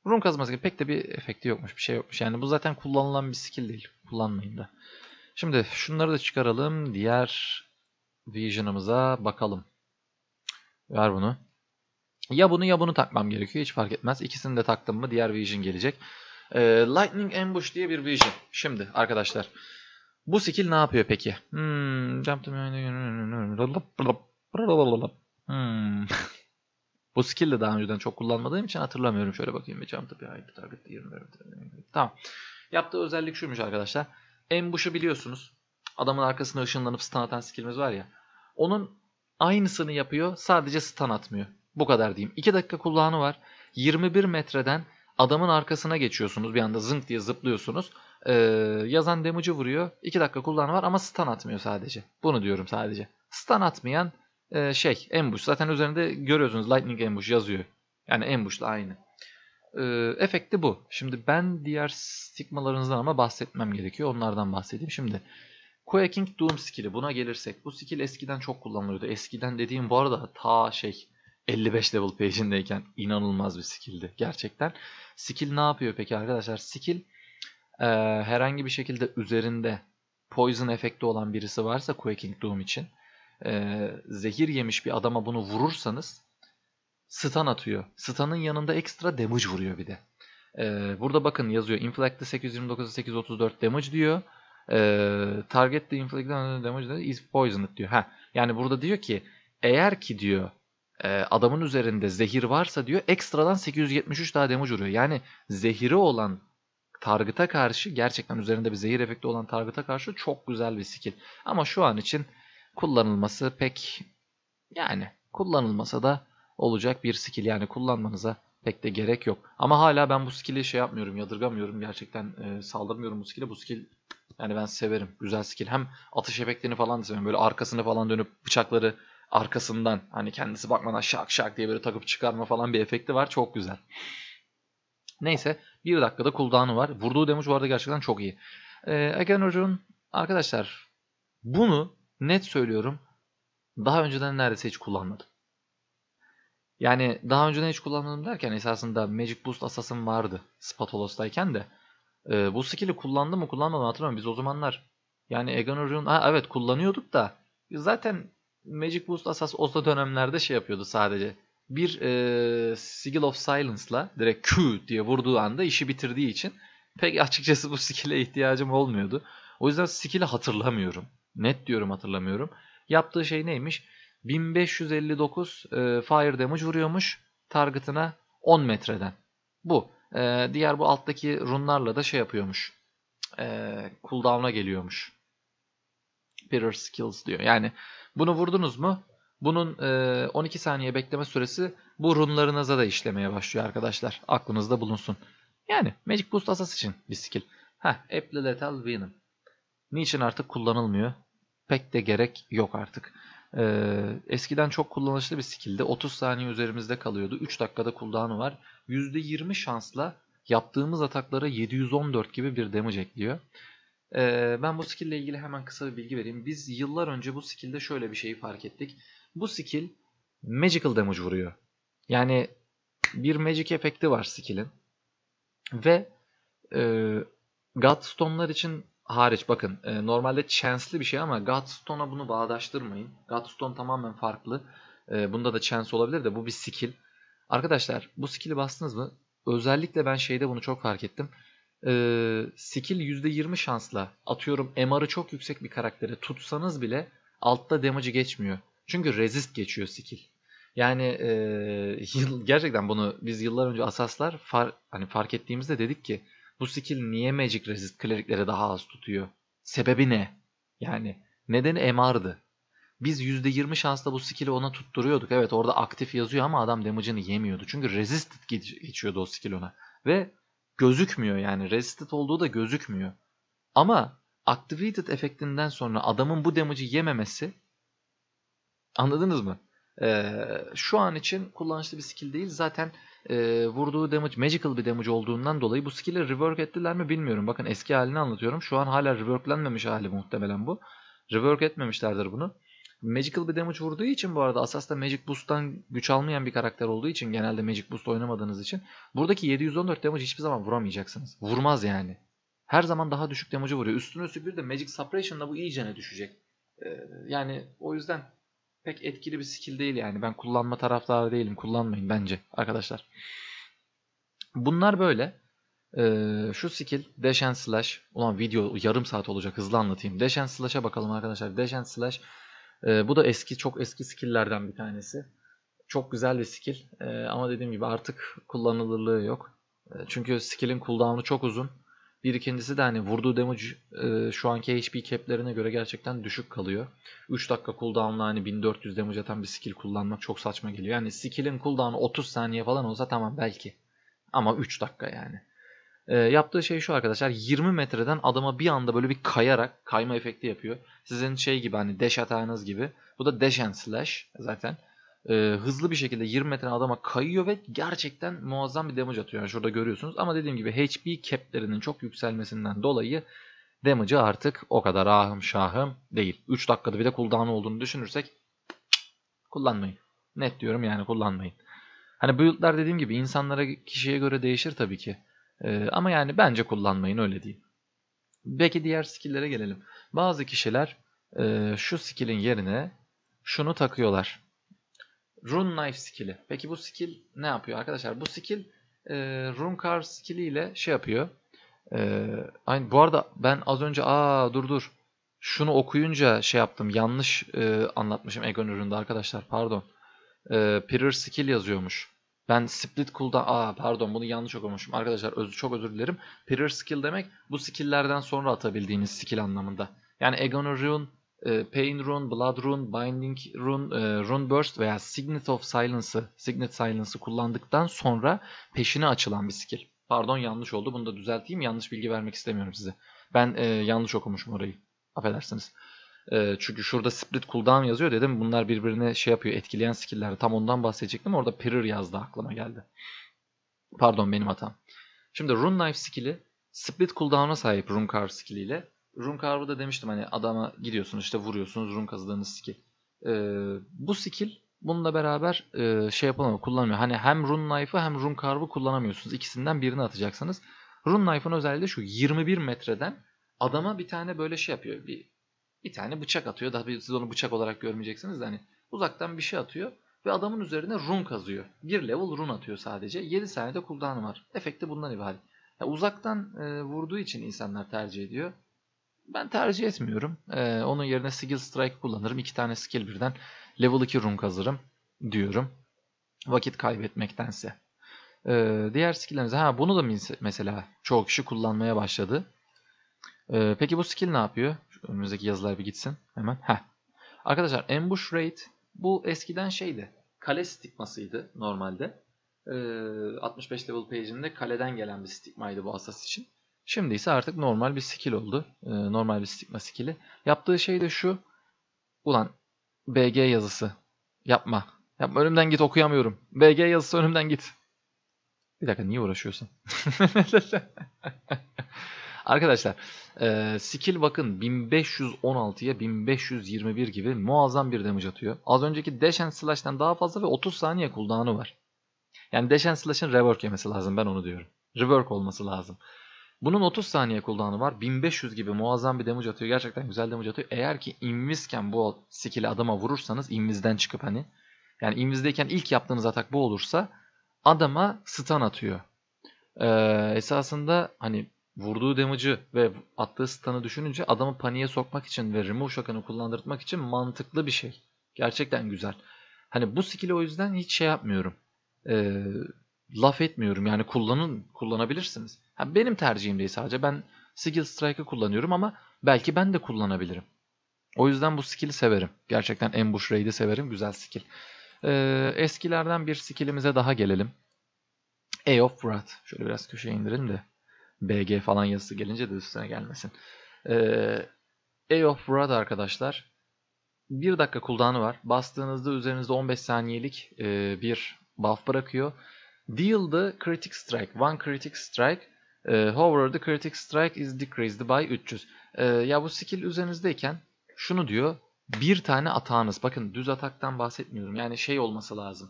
Run kazması pek de bir efekti yokmuş. Bir şey yokmuş. Yani bu zaten kullanılan bir skill değil. Kullanmayın da. Şimdi şunları da çıkaralım. Diğer Vision'ımıza bakalım. Ver bunu. Ya bunu ya bunu takmam gerekiyor. Hiç fark etmez. İkisini de taktım mı diğer Vision gelecek. Ee, Lightning Ambush diye bir Vision. Şimdi arkadaşlar. Bu skill ne yapıyor peki? Hmm, Bu skill de daha önceden çok kullanmadığım için hatırlamıyorum. Şöyle bakayım bir jump to Tamam. Yaptığı özellik şuymuş arkadaşlar. Ambush'u biliyorsunuz. Adamın arkasına ışınlanıp stun atan skillimiz var ya. Onun aynısını yapıyor sadece stun atmıyor. Bu kadar diyeyim. 2 dakika kullanı var. 21 metreden adamın arkasına geçiyorsunuz. Bir anda zınk diye zıplıyorsunuz. Ee, yazan damage'ı vuruyor. 2 dakika kullanı var ama stun atmıyor sadece. Bunu diyorum sadece. Stun atmayan e, şey ambush. Zaten üzerinde görüyorsunuz lightning ambush yazıyor. Yani ambush'la aynı. E, efekti bu. Şimdi ben diğer sigmalarınızdan ama bahsetmem gerekiyor. Onlardan bahsedeyim. Şimdi Quaking Doom skill'i buna gelirsek. Bu skill eskiden çok kullanılıyordu. Eskiden dediğim bu arada ta şey 55 level page'indeyken inanılmaz bir skill'di gerçekten. Skill ne yapıyor peki arkadaşlar? Skill e, herhangi bir şekilde üzerinde poison efekti olan birisi varsa Quaking Doom için e, zehir yemiş bir adama bunu vurursanız stun atıyor. Stun'ın yanında ekstra damage vuruyor bir de. Ee, burada bakın yazıyor. Inflict'te 829 834 damage diyor. Ee, target the inflicted damage de is poisoned diyor. Ha, yani burada diyor ki eğer ki diyor e, adamın üzerinde zehir varsa diyor ekstradan 873 daha damage vuruyor. Yani zehiri olan targıta karşı gerçekten üzerinde bir zehir efekti olan targıta karşı çok güzel bir skill. Ama şu an için kullanılması pek yani kullanılmasa da olacak bir skill. Yani kullanmanıza pek de gerek yok. Ama hala ben bu skill'i şey yapmıyorum, yadırgamıyorum. Gerçekten e, saldırmıyorum bu skill'e. Bu skill yani ben severim. Güzel skill. Hem atış efektlerini falan da severim. Böyle arkasını falan dönüp bıçakları arkasından hani kendisi bakmadan şak şak diye böyle takıp çıkarma falan bir efekti var. Çok güzel. Neyse 1 dakikada cooldown'u var. Vurduğu damage bu arada gerçekten çok iyi. Ee, Hoca'nın arkadaşlar bunu net söylüyorum daha önceden neredeyse hiç kullanmadım. Yani daha önceden hiç kullanmadım derken esasında Magic Boost asasım vardı Spatolos'tayken de. E, bu skill'i kullandım mı kullanmadım hatırlamıyorum. Biz o zamanlar yani Egonorun ha evet kullanıyorduk da zaten Magic Boost asas o dönemlerde şey yapıyordu sadece. Bir e, Sigil of Silence'la direkt Q diye vurduğu anda işi bitirdiği için pek açıkçası bu skill'e ihtiyacım olmuyordu. O yüzden skill'i hatırlamıyorum. Net diyorum hatırlamıyorum. Yaptığı şey neymiş? 1559 e, fire damage vuruyormuş targetına 10 metreden. Bu. E, diğer bu alttaki runlarla da şey yapıyormuş. E, cooldown'a geliyormuş. Pirror skills diyor. Yani bunu vurdunuz mu bunun e, 12 saniye bekleme süresi bu runlarınıza da işlemeye başlıyor arkadaşlar. Aklınızda bulunsun. Yani Magic Boost Asas için bir skill. Heh, Apple Lethal Venom. Niçin artık kullanılmıyor? Pek de gerek yok artık. Ee, eskiden çok kullanışlı bir skilldi. 30 saniye üzerimizde kalıyordu. 3 dakikada cooldown'u var. %20 şansla yaptığımız ataklara 714 gibi bir damage ekliyor. Ee, ben bu skill ile ilgili hemen kısa bir bilgi vereyim. Biz yıllar önce bu skill'de şöyle bir şeyi fark ettik. Bu skill magical damage vuruyor. Yani bir magic efekti var skill'in. Ve e, Godstone'lar için hariç bakın e, normalde chance'li bir şey ama Godstone'a bunu bağdaştırmayın. Godstone tamamen farklı. E, bunda da chance olabilir de bu bir skill. Arkadaşlar bu skill'i bastınız mı? Özellikle ben şeyde bunu çok fark ettim. E, skill %20 şansla atıyorum MR'ı çok yüksek bir karaktere tutsanız bile altta damage'ı geçmiyor. Çünkü resist geçiyor skill. Yani e, yıl, gerçekten bunu biz yıllar önce asaslar far, hani fark ettiğimizde dedik ki bu skill niye Magic Resist kleriklere daha az tutuyor? Sebebi ne? Yani nedeni MR'dı. Biz %20 şansla bu skill'i ona tutturuyorduk. Evet orada aktif yazıyor ama adam damage'ını yemiyordu. Çünkü resisted geçiyordu o skill ona. Ve gözükmüyor yani. Resisted olduğu da gözükmüyor. Ama activated efektinden sonra adamın bu damage'ı yememesi anladınız mı? Ee, şu an için kullanışlı bir skill değil. Zaten e, vurduğu damage magical bir damage olduğundan dolayı bu skill'i rework ettiler mi bilmiyorum. Bakın eski halini anlatıyorum. Şu an hala reworklenmemiş hali muhtemelen bu. Rework etmemişlerdir bunu. Magical bir damage vurduğu için bu arada Asas da Magic Boost'tan güç almayan bir karakter olduğu için genelde Magic Boost oynamadığınız için buradaki 714 damage hiçbir zaman vuramayacaksınız. Vurmaz yani. Her zaman daha düşük damage'ı vuruyor. Üstüne üstlük bir de Magic Suppression'la bu iyice ne düşecek. Ee, yani o yüzden pek etkili bir skill değil yani. Ben kullanma taraftarı değilim. Kullanmayın bence arkadaşlar. Bunlar böyle. Ee, şu skill Dash and Slash. Ulan video yarım saat olacak hızlı anlatayım. Dash and Slash'a bakalım arkadaşlar. Dash and Slash. Ee, bu da eski çok eski skilllerden bir tanesi. Çok güzel bir skill. Ee, ama dediğim gibi artık kullanılırlığı yok. E, çünkü skill'in cooldown'u çok uzun. Bir ikincisi de hani vurduğu damage e, şu anki HP cap'lerine göre gerçekten düşük kalıyor. 3 dakika cooldown'la hani 1400 damage atan bir skill kullanmak çok saçma geliyor. Yani skill'in cooldown'u 30 saniye falan olsa tamam belki. Ama 3 dakika yani. E, yaptığı şey şu arkadaşlar 20 metreden adama bir anda böyle bir kayarak kayma efekti yapıyor. Sizin şey gibi hani dash atağınız gibi. Bu da dash and slash zaten e, hızlı bir şekilde 20 metre adama kayıyor ve gerçekten muazzam bir damage atıyor. Yani şurada görüyorsunuz ama dediğim gibi HP cap'lerinin çok yükselmesinden dolayı damage'ı artık o kadar ahım şahım değil. 3 dakikada bir de cooldown olduğunu düşünürsek kullanmayın. Net diyorum yani kullanmayın. Hani build'lar dediğim gibi insanlara kişiye göre değişir tabii ki. Ee, ama yani bence kullanmayın öyle diyeyim. Peki diğer skill'lere gelelim. Bazı kişiler e, şu skill'in yerine şunu takıyorlar. Rune Knife skill'i. Peki bu skill ne yapıyor arkadaşlar? Bu skill e, Rune Carve skill'i ile şey yapıyor. E, aynı, bu arada ben az önce aa dur dur şunu okuyunca şey yaptım. Yanlış e, anlatmışım Egon üründe arkadaşlar pardon. E, Pirir skill yazıyormuş. Ben split cooldown aa pardon bunu yanlış okumuşum. Arkadaşlar öz, çok özür dilerim. Pirir skill demek bu skilllerden sonra atabildiğiniz skill anlamında. Yani Egon Rune ee, Pain Rune, Blood Rune, Binding Rune, e, Rune Burst veya Signet of Silence'ı Signet Silence'ı kullandıktan sonra peşine açılan bir skill. Pardon yanlış oldu. Bunu da düzelteyim. Yanlış bilgi vermek istemiyorum size. Ben e, yanlış okumuşum orayı. Affedersiniz. E, çünkü şurada split cooldown yazıyor dedim. Bunlar birbirine şey yapıyor etkileyen skill'ler. Tam ondan bahsedecektim. Orada Pirir yazdı aklıma geldi. Pardon benim hatam. Şimdi Rune Knife skill'i split cooldown'a sahip Rune Carve skilliyle Rune da demiştim hani adama gidiyorsunuz işte vuruyorsunuz rune kazıdığınız skill. Ee, bu skill bununla beraber e, şey yapamıyor kullanmıyor. Hani hem rune knife'ı hem rune carve'ı kullanamıyorsunuz. İkisinden birini atacaksanız Rune knife'ın özelliği şu 21 metreden adama bir tane böyle şey yapıyor. Bir bir tane bıçak atıyor. Tabii siz onu bıçak olarak görmeyeceksiniz de hani uzaktan bir şey atıyor ve adamın üzerine run kazıyor. Bir level run atıyor sadece. 7 saniyede cooldown var. Efekti bundan ibaret. Yani uzaktan e, vurduğu için insanlar tercih ediyor. Ben tercih etmiyorum. Ee, onun yerine Skill Strike kullanırım. İki tane skill birden level 2 run kazırım diyorum. Vakit kaybetmektense. Ee, diğer skilllerinize... Ha bunu da mesela çoğu kişi kullanmaya başladı. Ee, peki bu skill ne yapıyor? Şu önümüzdeki yazılar bir gitsin hemen. Heh. Arkadaşlar Ambush Rate bu eskiden şeydi. Kale stigmasıydı normalde. Ee, 65 level page'inde kaleden gelen bir stigmaydı bu asas için. Şimdi ise artık normal bir skill oldu. E, normal bir stigma skill'i. Yaptığı şey de şu. Ulan BG yazısı. Yapma. Yapma önümden git okuyamıyorum. BG yazısı önümden git. Bir dakika niye uğraşıyorsun? Arkadaşlar e, skill bakın 1516'ya 1521 gibi muazzam bir damage atıyor. Az önceki dash and slash'ten daha fazla ve 30 saniye cooldown'u var. Yani dash and slash'ın rework yemesi lazım ben onu diyorum. Rework olması lazım. Bunun 30 saniye cooldown'u var. 1500 gibi muazzam bir damage atıyor. Gerçekten güzel damage atıyor. Eğer ki invizken bu skill'i adama vurursanız invizden çıkıp hani yani invizdeyken ilk yaptığınız atak bu olursa adama stun atıyor. Ee, esasında hani vurduğu damage'ı ve attığı stun'ı düşününce adamı paniğe sokmak için ve remove şakanı kullandırtmak için mantıklı bir şey. Gerçekten güzel. Hani bu skill'i o yüzden hiç şey yapmıyorum. Ee, laf etmiyorum. Yani kullanın, kullanabilirsiniz. Ha, benim tercihim değil sadece. Ben Skill Strike'ı kullanıyorum ama belki ben de kullanabilirim. O yüzden bu skill'i severim. Gerçekten Ambush Raid'i severim. Güzel skill. Ee, eskilerden bir skill'imize daha gelelim. A of Wrath. Şöyle biraz köşeye indirin de. BG falan yazısı gelince de üstüne gelmesin. Ee, A of Wrath arkadaşlar. 1 dakika cooldown'ı var. Bastığınızda üzerinizde 15 saniyelik e, bir buff bırakıyor. Deal the critic strike. One critic strike. E, however the critic strike is decreased by 300. E, ya bu skill üzerinizdeyken şunu diyor. Bir tane atağınız. Bakın düz ataktan bahsetmiyorum. Yani şey olması lazım.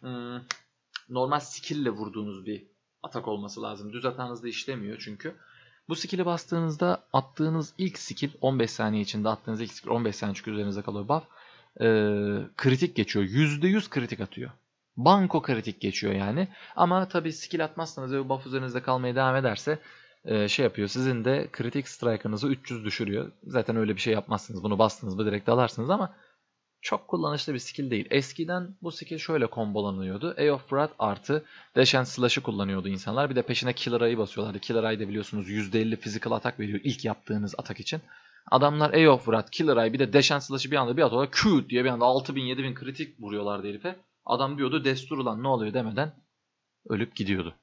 Hmm, normal skill ile vurduğunuz bir atak olması lazım. Düz atağınızda işlemiyor çünkü. Bu skill'i bastığınızda attığınız ilk skill 15 saniye içinde attığınız ilk skill 15 saniye çünkü üzerinizde kalıyor buff. E, kritik geçiyor. %100 kritik atıyor. Banko kritik geçiyor yani. Ama tabi skill atmazsanız ve buff üzerinizde kalmaya devam ederse e, şey yapıyor. Sizin de kritik strike'ınızı 300 düşürüyor. Zaten öyle bir şey yapmazsınız. Bunu bastınız mı direkt alarsınız ama çok kullanışlı bir skill değil. Eskiden bu skill şöyle kombolanıyordu. A of Wrath artı Dash Slash'ı kullanıyordu insanlar. Bir de peşine Killer Eye'ı basıyorlardı. Killer Eye de biliyorsunuz %50 physical atak veriyor ilk yaptığınız atak için. Adamlar A of Wrath, Killer Eye bir de Dash and Slash'ı bir anda bir atıyorlar. Q diye bir anda 6000-7000 kritik vuruyorlardı herife. Adam diyordu destur ulan ne oluyor demeden ölüp gidiyordu.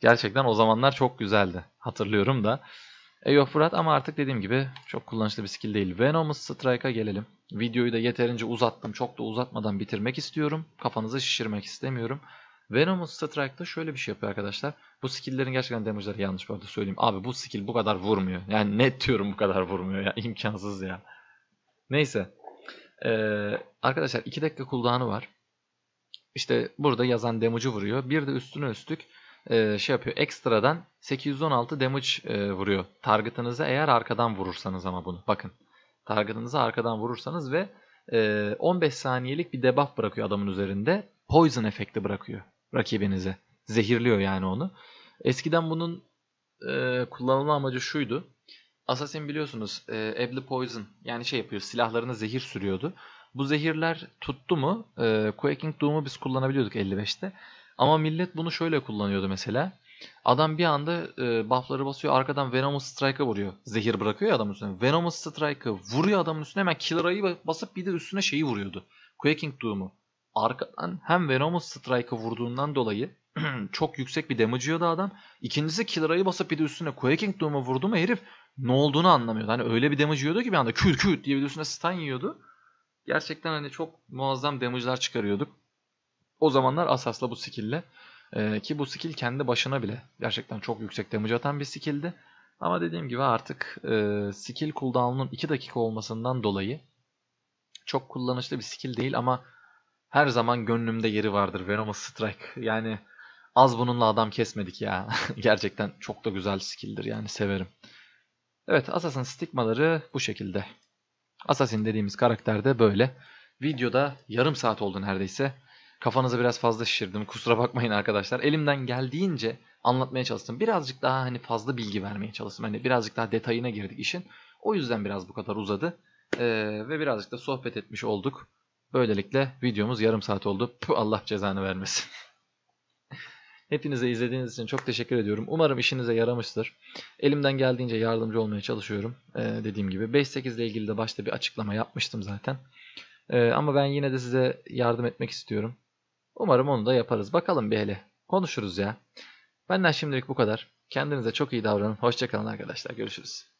Gerçekten o zamanlar çok güzeldi. Hatırlıyorum da. Eyof Fırat ama artık dediğim gibi çok kullanışlı bir skill değil. Venomous Strike'a gelelim. Videoyu da yeterince uzattım. Çok da uzatmadan bitirmek istiyorum. Kafanızı şişirmek istemiyorum. Venomous Strike'da şöyle bir şey yapıyor arkadaşlar. Bu skill'lerin gerçekten damage'ları yanlış bu arada söyleyeyim. Abi bu skill bu kadar vurmuyor. Yani net diyorum bu kadar vurmuyor ya. imkansız ya. Neyse. Ee, arkadaşlar 2 dakika cooldown'ı var işte burada yazan damage'ı vuruyor. Bir de üstüne üstlük e, şey yapıyor. Ekstradan 816 damage e, vuruyor. Target'ınıza eğer arkadan vurursanız ama bunu. Bakın. Target'ınıza arkadan vurursanız ve e, 15 saniyelik bir debuff bırakıyor adamın üzerinde. Poison efekti bırakıyor rakibinize. Zehirliyor yani onu. Eskiden bunun e, kullanılma amacı şuydu. Assassin biliyorsunuz e, Ably Poison yani şey yapıyor silahlarına zehir sürüyordu. Bu zehirler tuttu mu e, Quaking Doom'u biz kullanabiliyorduk 55'te. Ama millet bunu şöyle kullanıyordu mesela. Adam bir anda e, buffları basıyor arkadan Venomous Strike'a vuruyor. Zehir bırakıyor ya adamın üstüne. Venomous Strike'ı vuruyor adamın üstüne hemen Killer Eye'ı basıp bir de üstüne şeyi vuruyordu. Quaking Doom'u. Arkadan hem Venomous Strike'ı vurduğundan dolayı çok yüksek bir damage yiyordu adam. İkincisi Killer Eye'ı basıp bir de üstüne Quaking Doom'u vurdu mu herif ne olduğunu anlamıyordu. Hani öyle bir damage yiyordu ki bir anda küt küt diye bir de üstüne stun yiyordu gerçekten hani çok muazzam damage'lar çıkarıyorduk. O zamanlar asasla bu skill'le ee, ki bu skill kendi başına bile gerçekten çok yüksek damage atan bir skill'di. Ama dediğim gibi artık e, skill cooldown'un 2 dakika olmasından dolayı çok kullanışlı bir skill değil ama her zaman gönlümde yeri vardır Venomous Strike. Yani az bununla adam kesmedik ya. gerçekten çok da güzel skill'dir yani severim. Evet Assassin stigmaları bu şekilde. Assassin dediğimiz karakter de böyle. Videoda yarım saat oldu neredeyse. Kafanızı biraz fazla şişirdim. Kusura bakmayın arkadaşlar. Elimden geldiğince anlatmaya çalıştım. Birazcık daha hani fazla bilgi vermeye çalıştım. Hani birazcık daha detayına girdik işin. O yüzden biraz bu kadar uzadı. Ee, ve birazcık da sohbet etmiş olduk. Böylelikle videomuz yarım saat oldu. Puh, Allah cezanı vermesin. Hepinize izlediğiniz için çok teşekkür ediyorum. Umarım işinize yaramıştır. Elimden geldiğince yardımcı olmaya çalışıyorum. Ee, dediğim gibi 5-8 ile ilgili de başta bir açıklama yapmıştım zaten. Ee, ama ben yine de size yardım etmek istiyorum. Umarım onu da yaparız. Bakalım bir hele. Konuşuruz ya. Benden şimdilik bu kadar. Kendinize çok iyi davranın. Hoşçakalın arkadaşlar. Görüşürüz.